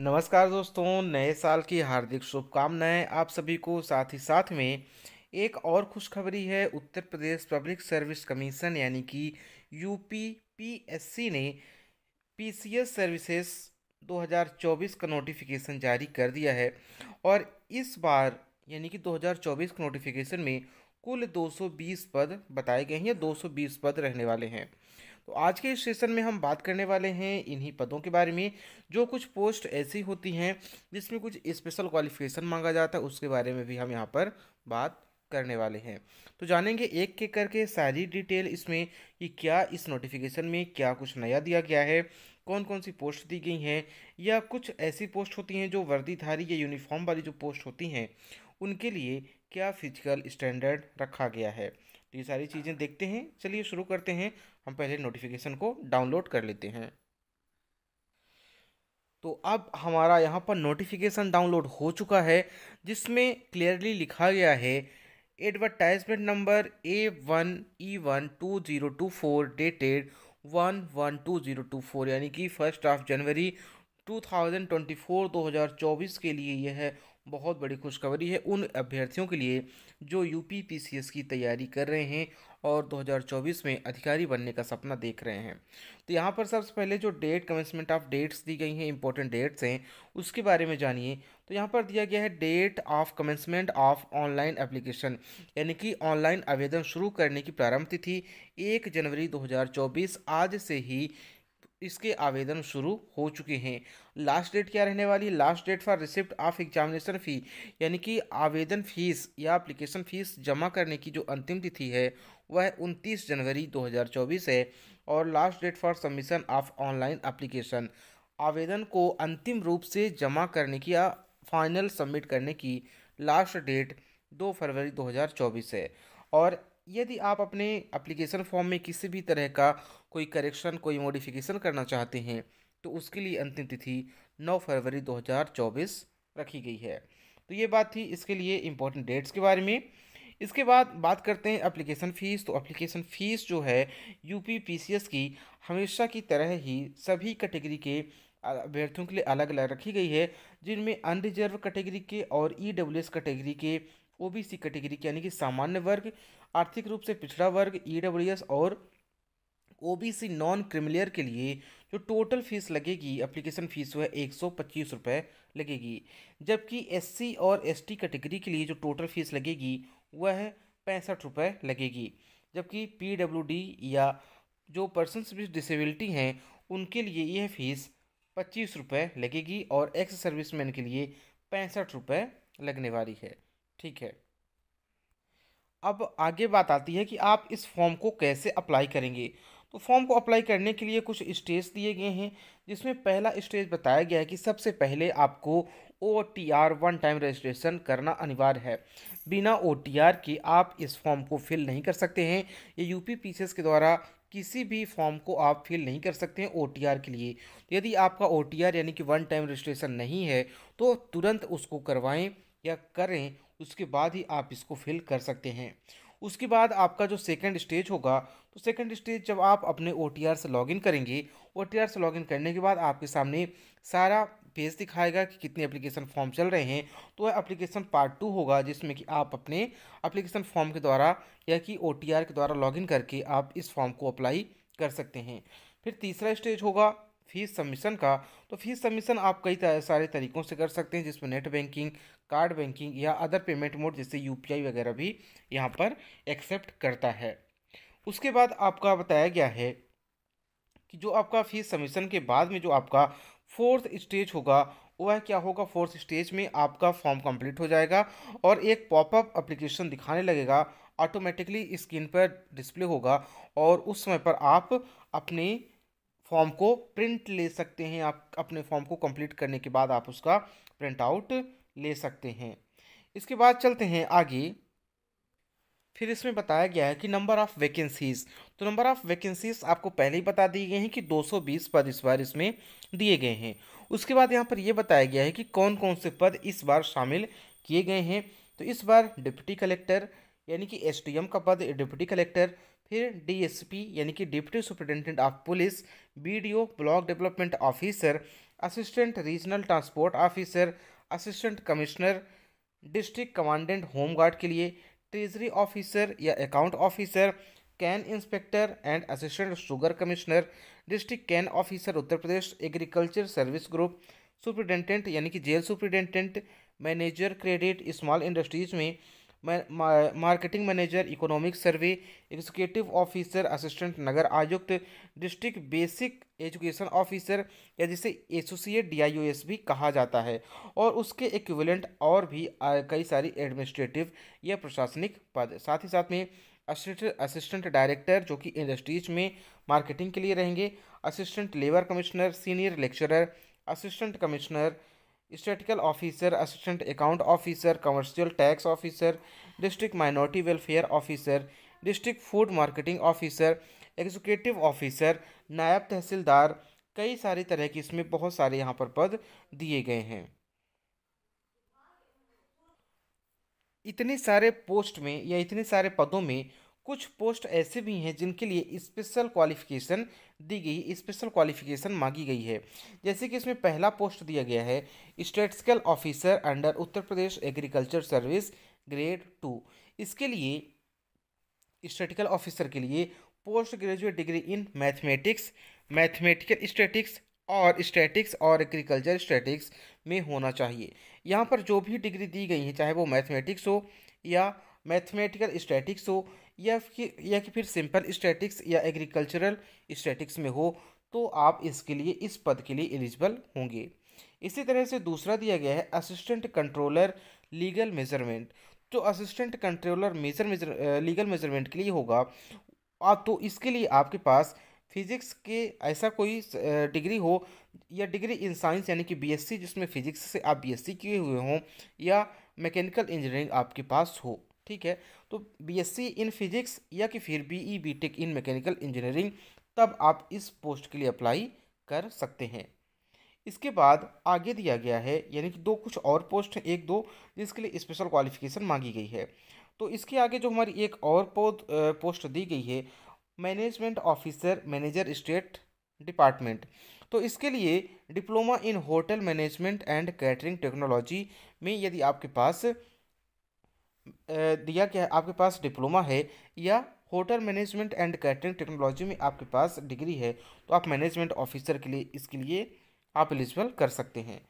नमस्कार दोस्तों नए साल की हार्दिक शुभकामनाएं आप सभी को साथ ही साथ में एक और खुशखबरी है Uttar Pradesh public service commission यानी कि यूपी पीएससी ने पीसीएस सर्विसेज 2024 का नोटिफिकेशन जारी कर दिया है और इस बार यानी कि 2024 के नोटिफिकेशन में कुल 220 पद बताए गए हैं या 220 पद रहने वाले हैं तो आज के इस सेशन में हम बात करने वाले हैं इन्हीं पदों के बारे में जो कुछ पोस्ट ऐसी होती हैं जिसमें कुछ स्पेशल क्वालिफिकेशन मांगा जाता है उसके बारे में भी हम यहाँ पर बात करने वाले हैं तो जानेंगे एक के करके सारी डिटेल इसमें कि क्या इस नोटिफिकेशन में क्या कुछ नया दिया गया है कौन कौन सी पोस्ट दी गई हैं या कुछ ऐसी पोस्ट होती हैं जो वर्दीधारी या यूनिफॉर्म वाली जो पोस्ट होती हैं उनके लिए क्या फिजिकल स्टैंडर्ड रखा गया है तो ये सारी चीज़ें देखते हैं चलिए शुरू करते हैं हम पहले नोटिफिकेशन को डाउनलोड कर लेते हैं तो अब हमारा यहाँ पर नोटिफिकेशन डाउनलोड हो चुका है जिसमें क्लियरली लिखा गया है advertisement number A one E one two zero two four dated one one two zero two four यानी कि first of January two thousand twenty four दो हज़ार चौबीस के लिए यह बहुत बड़ी खुशखबरी है उन अभ्यर्थियों के लिए जो यू पी की तैयारी कर रहे हैं और 2024 में अधिकारी बनने का सपना देख रहे हैं तो यहाँ पर सबसे पहले जो डेट कमेंसमेंट ऑफ डेट्स दी गई हैं इंपॉर्टेंट डेट्स हैं उसके बारे में जानिए तो यहाँ पर दिया गया है date of commencement of online application यानी कि ऑनलाइन आवेदन शुरू करने की प्रारंभ तिथि एक जनवरी 2024 आज से ही इसके आवेदन शुरू हो चुके हैं लास्ट डेट क्या रहने वाली last date for receipt of examination fee यानी कि आवेदन फीस या अप्लीकेशन फ़ीस जमा करने की जो अंतिम तिथि है वह 29 जनवरी 2024 है और last date for submission of online application आवेदन को अंतिम रूप से जमा करने की या फाइनल सबमिट करने की लास्ट डेट 2 फरवरी 2024 है और यदि आप अपने एप्लीकेशन फॉर्म में किसी भी तरह का कोई करेक्शन कोई मॉडिफिकेशन करना चाहते हैं तो उसके लिए अंतिम तिथि 9 फरवरी 2024 रखी गई है तो ये बात थी इसके लिए इम्पोर्टेंट डेट्स के बारे में इसके बाद बात करते हैं एप्लीकेशन फ़ीस तो एप्लीकेशन फ़ीस जो है यू पी की हमेशा की तरह ही सभी कैटेगरी के अभ्यर्थियों के लिए अलग अलग रखी गई है जिनमें अनरिजर्व कैटेगरी के और ई e कैटेगरी के ओबीसी कैटेगरी के यानी कि सामान्य वर्ग आर्थिक रूप से पिछड़ा वर्ग ई e और ओबीसी नॉन क्रिमिलियर के लिए जो टोटल फीस लगेगी एप्लीकेशन फ़ीस वह एक सौ पच्चीस रुपये लगेगी जबकि एससी और एसटी कैटेगरी के लिए जो टोटल फीस लगेगी वह पैंसठ रुपये लगेगी जबकि पीडब्ल्यूडी या जो पर्सनस विद डिसेबिलिटी हैं उनके लिए यह फ़ीस पच्चीस रुपये लगेगी और एक्स सर्विसमैन के लिए पैंसठ रुपये लगने वाली है ठीक है अब आगे बात आती है कि आप इस फॉर्म को कैसे अप्लाई करेंगे तो फॉर्म को अप्लाई करने के लिए कुछ स्टेज दिए गए हैं जिसमें पहला स्टेज बताया गया है कि सबसे पहले आपको O T R one time registration करना अनिवार्य है बिना ओ टी आर के आप इस फॉर्म को फिल नहीं कर सकते हैं ये यू पी पी के द्वारा किसी भी फॉर्म को आप फिल नहीं कर सकते हैं ओ टी आर के लिए तो यदि आपका ओ टी आर यानी कि वन टाइम रजिस्ट्रेशन नहीं है तो तुरंत उसको करवाएं या करें उसके बाद ही आप इसको फिल कर सकते हैं उसके बाद आपका जो सेकंड स्टेज होगा तो सेकंड स्टेज जब आप अपने ओ से लॉगिन करेंगे ओ से लॉगिन करने के बाद आपके सामने सारा पेज दिखाएगा कि कितने एप्लीकेशन फॉर्म चल रहे हैं तो वह एप्लीकेशन पार्ट टू होगा जिसमें कि आप अपने एप्लीकेशन फॉर्म के द्वारा या कि ओ के द्वारा लॉगिन करके आप इस फॉर्म को अप्लाई कर सकते हैं फिर तीसरा स्टेज होगा फीस सबमिशन का तो फीस सबमिशन आप कई सारे तरीक़ों से कर सकते हैं जिसमें नेट बैंकिंग कार्ड बैंकिंग या अदर पेमेंट मोड जैसे यू वगैरह भी यहाँ पर एक्सेप्ट करता है उसके बाद आपका बताया गया है कि जो आपका फीस सबमिशन के बाद में जो आपका फोर्थ स्टेज होगा वह क्या होगा फोर्थ स्टेज में आपका फॉर्म कंप्लीट हो जाएगा और एक पॉपअप एप्लीकेशन दिखाने लगेगा ऑटोमेटिकली स्क्रीन पर डिस्प्ले होगा और उस समय पर आप अपनी फॉर्म को प्रिंट ले सकते हैं आप अपने फॉर्म को कंप्लीट करने के बाद आप उसका प्रिंट आउट ले सकते हैं इसके बाद चलते हैं आगे फिर इसमें बताया गया है कि नंबर ऑफ़ वैकेंसीज़ तो नंबर ऑफ़ वैकेंसीज़ आपको पहले ही बता दिए गए हैं कि 220 पद इस बार इसमें दिए गए हैं उसके बाद यहाँ पर यह बताया गया है कि कौन कौन से पद इस बार शामिल किए गए हैं तो इस बार डिप्टी कलेक्टर यानी कि एसडीएम का पद डिप्टी कलेक्टर फिर डीएसपी यानी कि deputy superintendent of police BDO block development officer assistant regional transport officer assistant commissioner district commandant home guard के लिए ट्रेजरी ऑफिसर या account officer cane inspector and assistant sugar commissioner district cane officer Uttar Pradesh agriculture service group superintendent यानी कि jail superintendent manager credit small industries में marketing manager economic survey executive officer assistant नगर आयुक्त district basic education officer या जिसे associate DIOS भी कहा जाता है और उसके इक्विवेलेंट और भी कई सारी एडमिनिस्ट्रेटिव या प्रशासनिक पद साथ ही साथ में असिस्टेंट डायरेक्टर जो कि इंडस्ट्रीज में मार्केटिंग के लिए रहेंगे assistant labour commissioner senior lecturer assistant commissioner statistical officer assistant account officer commercial tax officer district minority welfare officer district food marketing officer executive officer नायब तहसीलदार कई सारी तरह की इसमें बहुत सारे यहाँ पर पद दिए गए हैं इतने सारे पोस्ट में या इतने सारे पदों में कुछ पोस्ट ऐसे भी हैं जिनके लिए स्पेशल क्वालिफिकेशन दी गई स्पेशल क्वालिफिकेशन मांगी गई है जैसे कि इसमें पहला पोस्ट दिया गया है statistical officer under Uttar Pradesh agriculture service grade two इसके लिए स्टेटिकल ऑफिसर के लिए post graduate degree in mathematics mathematical statistics और स्टैटिक्स और एग्रीकल्चर स्टैटिक्स में होना चाहिए यहाँ पर जो भी डिग्री दी गई है चाहे वो मैथमेटिक्स हो या मैथमेटिकल स्टैटिक्स हो या कि या कि फिर सिंपल स्टैटिक्स या एग्रीकल्चरल स्टैटिक्स में हो तो आप इसके लिए इस पद के लिए एलिजिबल होंगे इसी तरह से दूसरा दिया गया है असिस्टेंट कंट्रोलर लीगल मेजरमेंट जो assistant controller measure measure legal measurement के लिए होगा आप तो इसके लिए आपके पास फिजिक्स के ऐसा कोई डिग्री हो या डिग्री इन साइंस यानी कि बीएससी जिसमें फिजिक्स से आप बीएससी किए हुए हों या मैकेनिकल इंजीनियरिंग आपके पास हो ठीक है तो बीएससी इन फिजिक्स या कि फिर B BTech in mechanical engineering तब आप इस पोस्ट के लिए अप्लाई कर सकते हैं इसके बाद आगे दिया गया है यानी कि दो कुछ और पोस्ट हैं एक दो जिसके लिए स्पेशल क्वालिफिकेशन मांगी गई है तो इसके आगे जो हमारी एक और पोद पोस्ट दी गई है management officer manager state department तो इसके लिए diploma in hotel management and catering technology में यदि आपके पास दिया क्या आपके पास डिप्लोमा है या hotel management and catering technology में आपके पास डिग्री है तो आप मैनेजमेंट ऑफिसर के लिए इसके लिए आप एलिजिबल कर सकते हैं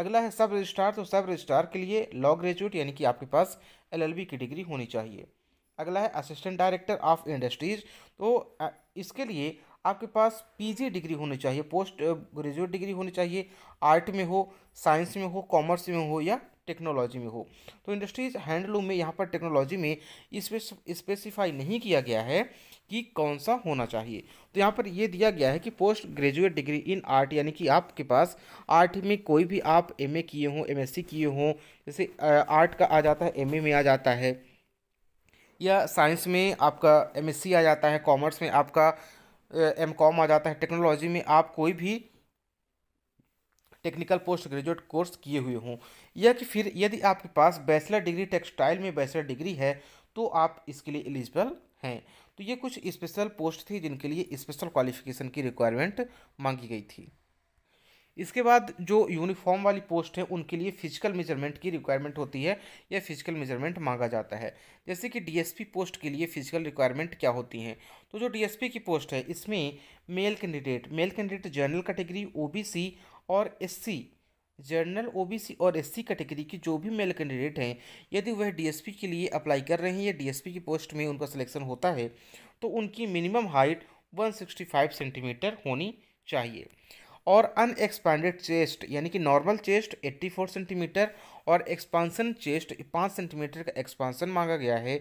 अगला है सब रजिस्ट्रार तो सब रजिस्ट्रार के लिए लॉ ग्रेजुएट यानी कि आपके पास एलएलबी की डिग्री होनी चाहिए अगला है असिस्टेंट डायरेक्टर ऑफ इंडस्ट्रीज तो इसके लिए आपके पास पीजी डिग्री होनी चाहिए पोस्ट ग्रेजुएट डिग्री होनी चाहिए आर्ट में हो साइंस में हो कॉमर्स में हो या टेक्नोलॉजी में हो तो इंडस्ट्रीज हैंडलूम में यहाँ पर टेक्नोलॉजी में स्पेसिफाई नहीं किया गया है कि कौन सा होना चाहिए तो यहाँ पर यह दिया गया है कि post graduate degree in art यानी कि आपके पास आर्ट में कोई भी आप एम किए हों एम किए हों जैसे आर्ट का आ जाता है एम में आ जाता है या साइंस में आपका एम आ जाता है कॉमर्स में आपका एम कॉम आ जाता है टेक्नोलॉजी में आप कोई भी टेक्निकल पोस्ट ग्रेजुएट कोर्स किए हुए हों या कि फिर यदि आपके पास बैचलर डिग्री टेक्सटाइल में बैचलर डिग्री है तो आप इसके लिए एलिजिबल हैं तो ये कुछ स्पेशल पोस्ट थी जिनके लिए स्पेशल क्वालिफिकेशन की रिक्वायरमेंट मांगी गई थी इसके बाद जो यूनिफॉर्म वाली पोस्ट है उनके लिए फिजिकल मेजरमेंट की रिक्वायरमेंट होती है या फिजिकल मेजरमेंट मांगा जाता है जैसे कि डीएसपी पोस्ट के लिए फिजिकल रिक्वायरमेंट क्या होती हैं तो जो डीएसपी की पोस्ट है इसमें male candidate male candidate general category OBC और एससी जनरल ओबीसी और एससी कैटेगरी की जो भी मेल कैंडिडेट हैं यदि वह डीएसपी के लिए अप्लाई कर रहे हैं या डीएसपी की पोस्ट में उनका सिलेक्शन होता है तो उनकी मिनिमम हाइट 165 सेंटीमीटर होनी चाहिए और अनएक्सपैंडेड चेस्ट यानी कि नॉर्मल चेस्ट 84 सेंटीमीटर और एक्सपांसन चेस्ट 5 सेंटीमीटर का एक्सपांसन मांगा गया है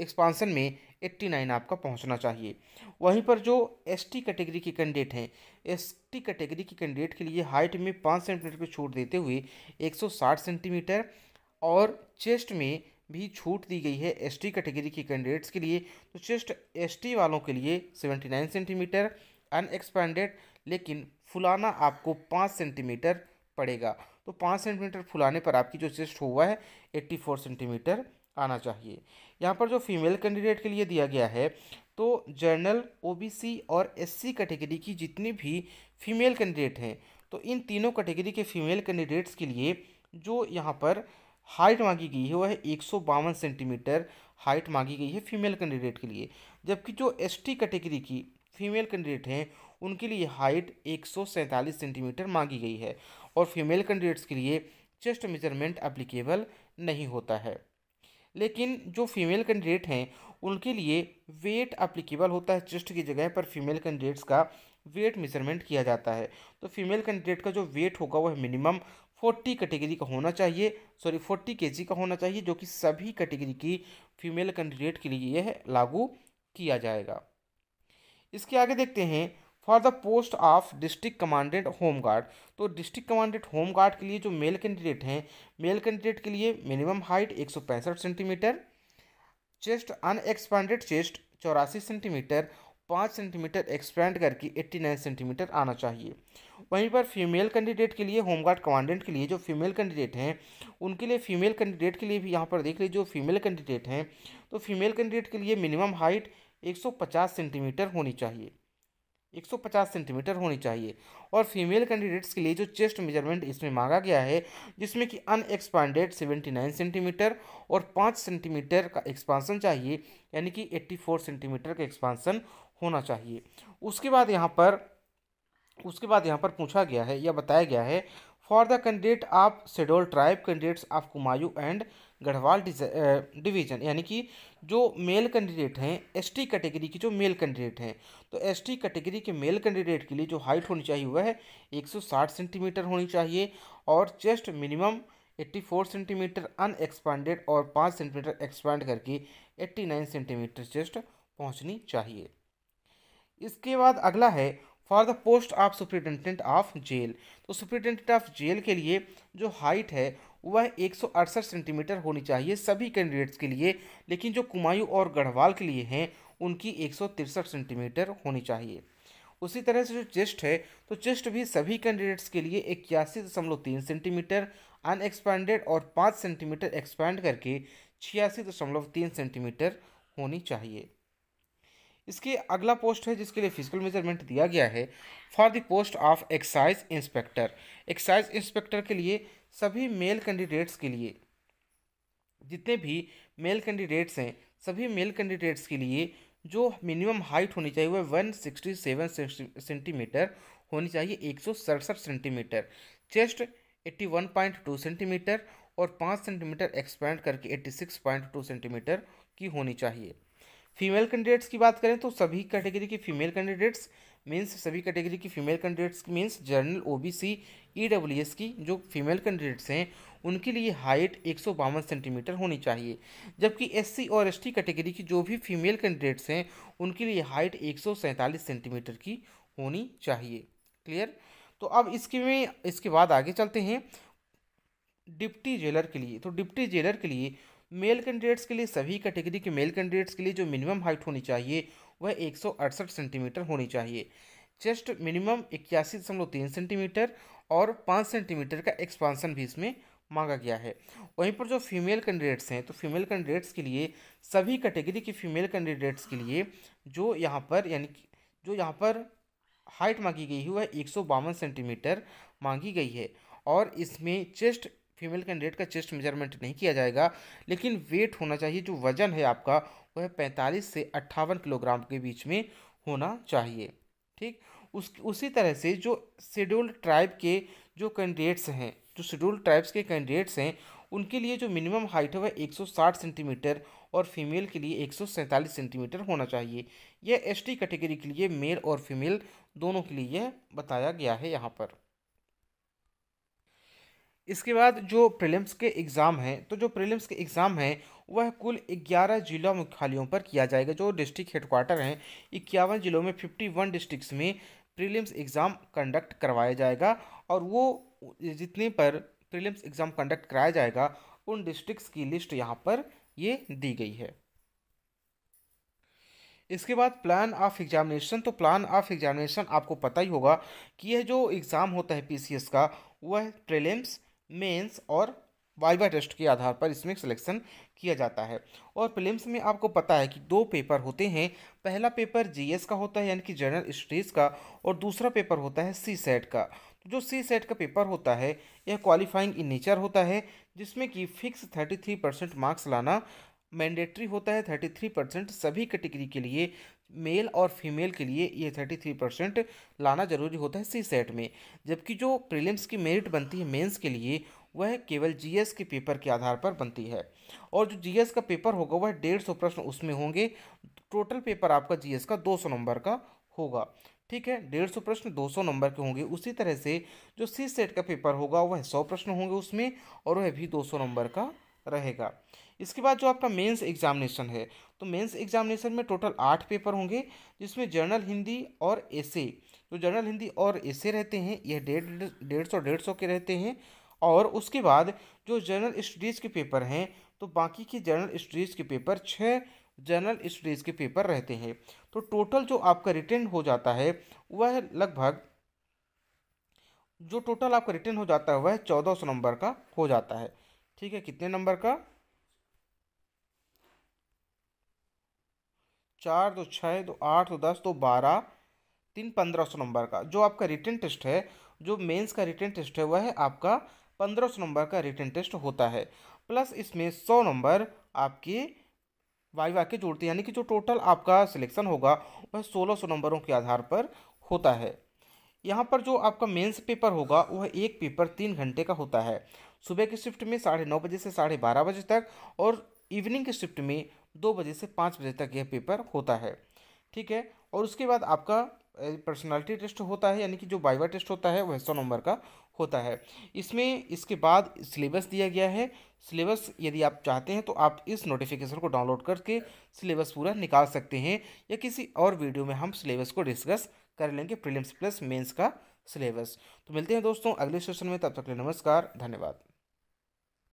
एक्सपांसन में एट्टी नाइन आपका पहुंचना चाहिए वहीं पर जो एसटी कैटेगरी के कैंडिडेट हैं एसटी कैटेगरी के कैंडिडेट के लिए हाइट में पाँच सेंटीमीटर की छूट देते हुए एक सौ साठ सेंटीमीटर और चेस्ट में भी छूट दी गई है एसटी कैटेगरी के कैंडिडेट्स के लिए तो चेस्ट एसटी वालों के लिए सेवेंटी नाइन सेंटीमीटर अनएक्सपैंडेड लेकिन फुलाना आपको पाँच सेंटीमीटर पड़ेगा तो पाँच सेंटीमीटर फुलाने पर आपकी जो चेस्ट हुआ है एट्टी फोर सेंटीमीटर आना चाहिए यहाँ पर जो फीमेल कैंडिडेट के लिए दिया गया है तो जर्नल ओबीसी और एससी कैटेगरी की जितनी भी फीमेल कैंडिडेट हैं तो इन तीनों कैटेगरी के फीमेल कैंडिडेट्स के लिए जो यहाँ पर हाइट मांगी गई है वह एक सौ बावन सेंटीमीटर हाइट मांगी गई है फीमेल कैंडिडेट के लिए जबकि जो एसटी कैटेगरी की फीमेल कैंडिडेट हैं उनके लिए हाइट एक सौ सैंतालीस सेंटीमीटर मांगी गई है और फीमेल कैंडिडेट्स के लिए चेस्ट मेजरमेंट एप्लीकेबल नहीं होता है लेकिन जो फीमेल कैंडिडेट हैं उनके लिए वेट अप्लीकेबल होता है चेस्ट की जगह पर फीमेल कैंडिडेट्स का वेट मेजरमेंट किया जाता है तो फीमेल कैंडिडेट का जो वेट होगा वह मिनिमम फोर्टी कैटेगरी का होना चाहिए सॉरी फोर्टी के का होना चाहिए जो कि सभी कैटेगरी की फीमेल कैंडिडेट के लिए यह लागू किया जाएगा इसके आगे देखते हैं for the post of district commandant home guard तो डिस्ट्रिक्ट कमांडेंट होम गार्ड के लिए जो मेल कैंडिडेट हैं मेल कैंडिडेट के लिए मिनिमम हाइट एक सौ पैंसठ सेंटीमीटर चेस्ट अनएक्सपैंडेड चेस्ट चौरासी सेंटीमीटर पाँच सेंटीमीटर एक्सपैंड करके एट्टी नाइन सेंटीमीटर आना चाहिए वहीं पर फीमेल कैंडिडेट के लिए होमगार्ड कमांडेंट के लिए जो फीमेल कैंडिडेट हैं उनके लिए फीमेल कैंडिडेट के लिए भी यहाँ पर देख लीजिए जो फीमेल कैंडिडेट हैं तो फीमेल कैंडिडेट के लिए मिनिमम हाइट पचास सेंटीमीटर होनी चाहिए 150 सेंटीमीटर होनी चाहिए और फीमेल कैंडिडेट्स के लिए जो चेस्ट मेजरमेंट इसमें मांगा गया है जिसमें कि अनएक्सपांडेड 79 सेंटीमीटर और 5 सेंटीमीटर का एक्सपांसन चाहिए यानी कि 84 सेंटीमीटर का एक्सपांसन होना चाहिए उसके बाद यहाँ पर उसके बाद यहाँ पर पूछा गया है या बताया गया है for the candidate of schedule tribe candidates of Kumaon and Garhwal division यानी कि जो मेल कैंडिडेट हैं एसटी कैटेगरी की जो मेल कैंडिडेट हैं तो एसटी कैटेगरी के मेल कैंडिडेट के लिए जो हाइट होनी चाहिए वह 160 सेंटीमीटर होनी चाहिए और चेस्ट मिनिमम 84 सेंटीमीटर अनएक्सपांडेड और 5 सेंटीमीटर एक्सपांड करके 89 सेंटीमीटर चेस्ट पहुँचनी चाहिए इसके बाद अगला है for the post of superintendent of jail तो सुप्रिटेंडेंट ऑफ जेल के लिए जो हाइट है वह एक सेंटीमीटर होनी चाहिए सभी कैंडिडेट्स के लिए लेकिन जो कुमायूं और गढ़वाल के लिए हैं उनकी एक सेंटीमीटर होनी चाहिए उसी तरह से जो चेस्ट है तो चेस्ट भी सभी कैंडिडेट्स के लिए इक्यासी दशमलव तीन सेंटीमीटर अनएक्सपैंडेड और पाँच सेंटीमीटर एक्सपैंड करके छियासी दशमलव तीन सेंटीमीटर होनी चाहिए इसके अगला पोस्ट है जिसके लिए फिजिकल मेजरमेंट दिया गया है for the post of excise inspector excise inspector के लिए सभी मेल कैंडिडेट्स के लिए जितने भी मेल कैंडिडेट्स हैं सभी मेल कैंडिडेट्स के लिए जो मिनिमम हाइट होनी चाहिए वह वन सिक्सटी सेवन सेंटीमीटर होनी चाहिए एक सौ सड़सठ centimetre chest eighty one point two centimetre और पाँच सेंटीमीटर एक्सपैंड करके eighty six point two centimetre की होनी चाहिए फीमेल कैंडिडेट्स की बात करें तो सभी कैटेगरी की फीमेल कैंडिडेट्स मीन्स सभी कैटेगरी की female candidates means general W S की जो फीमेल कैंडिडेट्स हैं उनके लिए हाइट एक सौ बावन सेंटीमीटर होनी चाहिए जबकि एस सी और एस टी कैटेगरी की जो भी फीमेल कैंडिडेट्स हैं उनके लिए हाइट एक सौ सैंतालीस सेंटीमीटर की होनी चाहिए क्लियर तो अब इसके में इसके बाद आगे चलते हैं डिप्टी जेलर के लिए तो डिप्टी जेलर के लिए मेल कैंडिडेट्स के लिए सभी कैटेगरी के मेल कैंडिडेट्स के लिए जो मिनिमम हाइट होनी चाहिए वह एक सेंटीमीटर होनी चाहिए चेस्ट मिनिमम इक्यासी दशमलव तीन सेंटीमीटर और पाँच सेंटीमीटर का एक्सपांसन भी इसमें मांगा गया है वहीं पर जो फीमेल कैंडिडेट्स हैं तो फीमेल कैंडिडेट्स के लिए सभी कैटेगरी के फीमेल कैंडिडेट्स के लिए जो यहाँ पर यानी जो यहाँ पर हाइट मांगी गई है वह एक सेंटीमीटर मांगी गई है और इसमें चेस्ट फीमेल कैंडिडेट का चेस्ट मेजरमेंट नहीं किया जाएगा लेकिन वेट होना चाहिए जो वजन है आपका वह पैंतालीस से अट्ठावन किलोग्राम के बीच में होना चाहिए ठीक उस उसी तरह से जो शेड्यूल्ड ट्राइब के जो कैंडिडेट्स हैं जो शेड्यूल्ड ट्राइब्स के कैंडिडेट्स हैं उनके लिए जो मिनिमम हाइट है वह 160 सेंटीमीटर और फीमेल के लिए एक सेंटीमीटर होना चाहिए यह एसटी कैटेगरी के लिए मेल और फीमेल दोनों के लिए बताया गया है यहाँ पर इसके बाद जो प्रीलिम्स के एग्ज़ाम हैं तो जो प्रीलिम्स के एग्ज़ाम हैं वह कुल 11 जिला मुख्यालयों पर किया जाएगा जो डिस्ट्रिक्ट हेडक्वार्टर हैं इक्यावन जिलों में 51 डिस्ट्रिक्स में प्रीलिम्स एग्ज़ाम कंडक्ट करवाया जाएगा और वो जितने पर प्रीलिम्स एग्ज़ाम कंडक्ट कराया जाएगा उन डिस्ट्रिक्स की लिस्ट यहाँ पर ये दी गई है इसके बाद प्लान ऑफ एग्जामिनेशन तो प्लान ऑफ एग्जामिनेशन आपको पता ही होगा कि यह जो एग्ज़ाम होता है पीसीएस का वह प्रीलिम्स मेंस और वाइवा टेस्ट के आधार पर इसमें सिलेक्शन किया जाता है और प्रीलिम्स में आपको पता है कि दो पेपर होते हैं पहला पेपर जीएस का होता है यानी कि जनरल स्टडीज़ का और दूसरा पेपर होता है सी सेट का तो जो सी सेट का पेपर होता है यह क्वालिफाइंग इन नेचर होता है जिसमें कि fix thirty three percent marks लाना मैंडेट्री होता है थर्टी थ्री परसेंट सभी कैटेगरी के लिए मेल और फीमेल के लिए ये थर्टी थ्री परसेंट लाना जरूरी होता है सी सेट में जबकि जो प्रीलिम्स की मेरिट बनती है मेंस के लिए वह केवल जीएस के पेपर के आधार पर बनती है और जो जीएस का पेपर होगा वह डेढ़ सौ प्रश्न उसमें होंगे टोटल पेपर आपका जीएस का दो सौ नंबर का होगा ठीक है डेढ़ सौ प्रश्न दो सौ नंबर के होंगे उसी तरह से जो सी सेट का पेपर होगा वह सौ प्रश्न होंगे उसमें और वह भी दो सौ नंबर का रहेगा इसके बाद जो आपका मेंस एग्जामिनेशन है तो मेंस एग्जामिनेशन में टोटल आठ पेपर होंगे जिसमें जर्नल हिंदी और एसे जो तो जर्नल हिंदी और एसे रहते हैं यह डेढ़ डेढ़ सौ डेढ़ सौ के रहते हैं और उसके बाद जो जर्नल स्टडीज़ के पेपर हैं तो बाकी के जर्नल स्टडीज़ के पेपर छः जर्नल स्टडीज़ के पेपर रहते हैं तो टोटल जो आपका रिटर्न हो जाता है वह लगभग जो टोटल आपका रिटर्न हो जाता है वह चौदह सौ नंबर का हो जाता है ठीक है कितने नंबर का चार दो छः दो आठ दो दस दो बारह तीन पंद्रह सौ नंबर का जो आपका रिटर्न टेस्ट है जो मेंस का रिटर्न टेस्ट है वह है आपका पंद्रह सौ नंबर का रिटर्न टेस्ट होता है प्लस इसमें सौ नंबर आपके वाइवा के जोड़ते हैं यानी कि जो टोटल आपका सिलेक्शन होगा वह सोलह सौ नंबरों के आधार पर होता है यहाँ पर जो आपका मेंस पेपर होगा वह एक पेपर तीन घंटे का होता है सुबह की शिफ्ट में साढ़े नौ बजे से साढ़े बारह बजे तक और इवनिंग की शिफ्ट में दो बजे से पाँच बजे तक यह पेपर होता है ठीक है और उसके बाद आपका पर्सनालिटी टेस्ट होता है यानी कि जो बाइवा टेस्ट होता है वह सौ नंबर का होता है इसमें इसके बाद सिलेबस दिया गया है सिलेबस यदि आप चाहते हैं तो आप इस नोटिफिकेशन को डाउनलोड करके सिलेबस पूरा निकाल सकते हैं या किसी और वीडियो में हम सिलेबस को डिस्कस कर लेंगे प्रीलिम्स प्लस मेंस का सिलेबस तो मिलते हैं दोस्तों अगले सेशन में तब तक के नमस्कार धन्यवाद